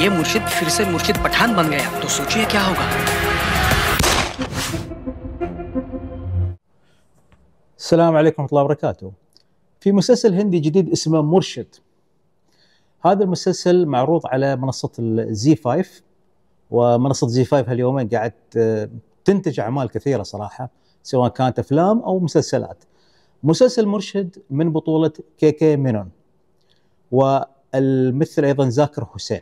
ये मुर्शिद फिर से मुर्शिद पठान बन गया तो सोचिए क्या होगा السلام عليكم ورحمة الله وبركاته في مسلسل هندي جديد اسمه مرشد هذا المسلسل معروض على منصة الزي 5 ومنصة زي 5 هاليومين قاعد آه، تنتج أعمال كثيرة صراحة سواء كانت أفلام أو مسلسلات مسلسل مرشد من بطولة كي كي مينون والمثل ايضا زاكر حسين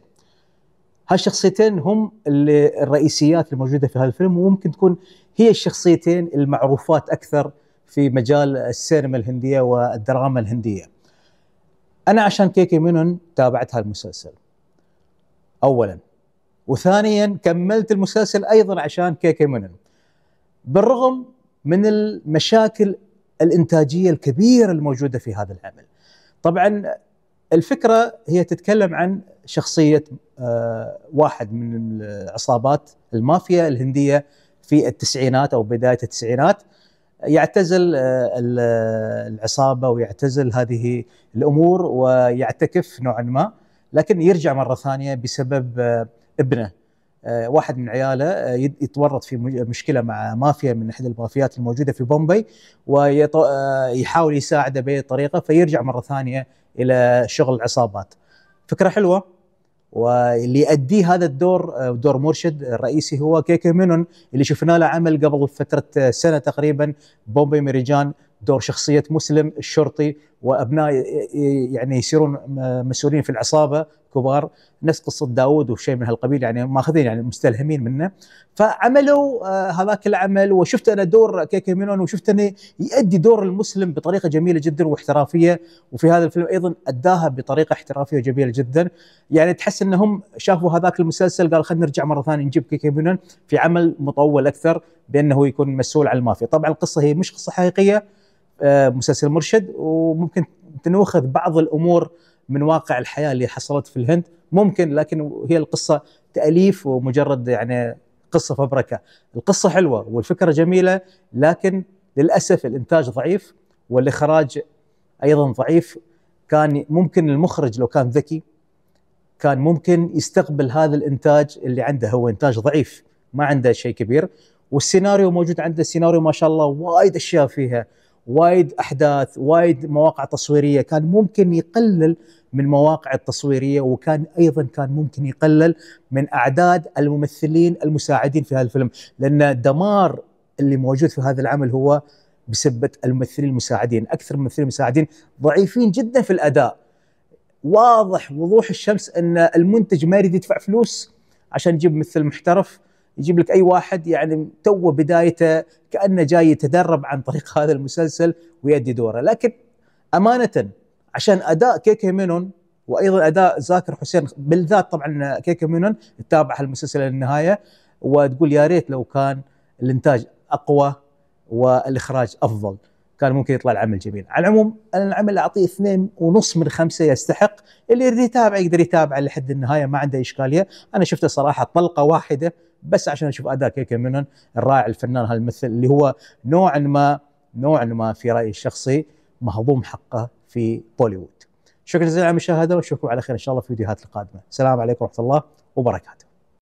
هالشخصيتين هم اللي الرئيسيات الموجوده في هذا الفيلم وممكن تكون هي الشخصيتين المعروفات اكثر في مجال السينما الهنديه والدراما الهنديه. انا عشان كيكي منن تابعت هالمسلسل. اولا وثانيا كملت المسلسل ايضا عشان كيكي منن. بالرغم من المشاكل الانتاجيه الكبيره الموجوده في هذا العمل. طبعا الفكره هي تتكلم عن شخصيه آه، واحد من عصابات المافيا الهنديه في التسعينات او بدايه التسعينات يعتزل آه، العصابه ويعتزل هذه الامور ويعتكف نوعا ما لكن يرجع مره ثانيه بسبب آه، ابنه واحد من عياله يتورط في مشكله مع مافيا من احدى المافيات الموجوده في بومبي ويحاول يساعده باي طريقه فيرجع مره ثانيه الى شغل العصابات فكره حلوه واللي يؤدي هذا الدور آه، دور مرشد الرئيسي هو كيكي مينون اللي شفنا له عمل قبل فتره آه، سنه تقريبا بومبي ميريجان دور شخصيه مسلم الشرطي وابناء يعني يصيرون مسؤولين في العصابه كبار نفس قصه داوود وشيء من هالقبيل يعني ماخذين يعني مستلهمين منه فعملوا آه، هذاك العمل وشفت انا دور كيكي مينون وشفت انه يؤدي دور المسلم بطريقه جميله جدا واحترافيه وفي هذا الفيلم ايضا اداها بطريقه احترافيه جميلة جدا يعني تحس انهم شافوا هذاك المسلسل قال خلينا نرجع مره ثانيه نجيب كيكي مينون في عمل مطول اكثر بانه يكون مسؤول عن المافيا طبعا القصه هي مش قصه حقيقيه آه، مسلسل مرشد وممكن تنوخذ بعض الامور من واقع الحياه اللي حصلت في الهند ممكن لكن هي القصه تاليف ومجرد يعني قصه فبركه القصه حلوه والفكره جميله لكن للاسف الانتاج ضعيف والاخراج ايضا ضعيف كان ممكن المخرج لو كان ذكي كان ممكن يستقبل هذا الانتاج اللي عنده هو انتاج ضعيف ما عنده شيء كبير والسيناريو موجود عنده سيناريو ما شاء الله وايد اشياء فيها وايد احداث وايد مواقع تصويريه كان ممكن يقلل من مواقع التصويريه وكان ايضا كان ممكن يقلل من اعداد الممثلين المساعدين في هذا الفيلم لان الدمار اللي موجود في هذا العمل هو بسبب الممثلين المساعدين اكثر الممثلين المساعدين ضعيفين جدا في الاداء واضح وضوح الشمس ان المنتج ما يريد يدفع فلوس عشان يجيب ممثل محترف يجيب لك اي واحد يعني توه بدايته كانه جاي يتدرب عن طريق هذا المسلسل ويؤدي دوره لكن امانه عشان اداء كيكي مينون وايضا اداء زاكر حسين بالذات طبعا كيكي مينون تتابع المسلسل للنهايه وتقول يا ريت لو كان الانتاج اقوى والاخراج افضل كان ممكن يطلع العمل جميل على العموم انا العمل اعطيه اثنين ونص من خمسه يستحق اللي يريد يتابعه يقدر يتابعه لحد النهايه ما عنده اشكاليه انا شفته صراحه طلقه واحده بس عشان اشوف اداء كيكا منهم الرائع الفنان هالمثل اللي هو نوعا ما نوعا ما في رايي الشخصي مهضوم حقه في بوليوود شكرا جزيلا على المشاهده واشوفكم على خير ان شاء الله في الفيديوهات القادمه السلام عليكم ورحمه الله وبركاته